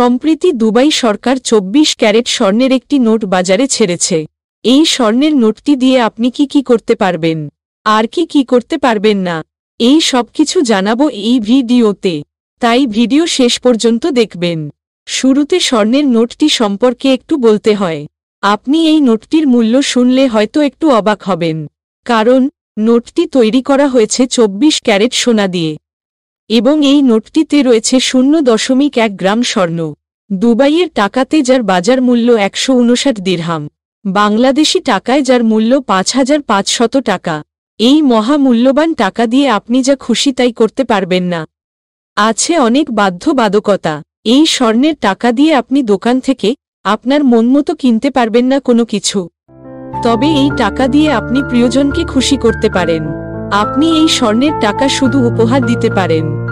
সম্প্রীতি দুবাই সরকার ২৪ ক্যারেট স্বর্ণের একটি নোট বাজারে ছেড়েছে এই স্বর্ণের নোটটি দিয়ে আপনি কি কি করতে পারবেন আর কি কি করতে পারবেন না এই সব কিছু জানাবো এই ভিডিওতে তাই ভিডিও শেষ পর্যন্ত দেখবেন শুরুতে স্বর্ণের নোটটি সম্পর্কে একটু বলতে হয় আপনি এই নোটটির মূল্য শুনলে হয়তো একটু অবাক হবেন কারণ নোটটি তৈরি করা হয়েছে ২৪ ক্যারেট সোনা দিয়ে এবং এই নোটটিতে রয়েছে শূন্য দশমিক এক গ্রাম স্বর্ণ দুবাইয়ের টাকাতে যার বাজার মূল্য একশো উনষাট দীর্হাম বাংলাদেশি টাকায় যার মূল্য পাঁচ হাজার পাঁচশত টাকা এই মহামূল্যবান টাকা দিয়ে আপনি যা খুশি তাই করতে পারবেন না আছে অনেক বাধ্যবাধকতা এই স্বর্ণের টাকা দিয়ে আপনি দোকান থেকে আপনার মতো কিনতে পারবেন না কোনো কিছু তবে এই টাকা দিয়ে আপনি প্রিয়জনকে খুশি করতে পারেন আপনি এই স্বর্ণের টাকা শুধু উপহার দিতে পারেন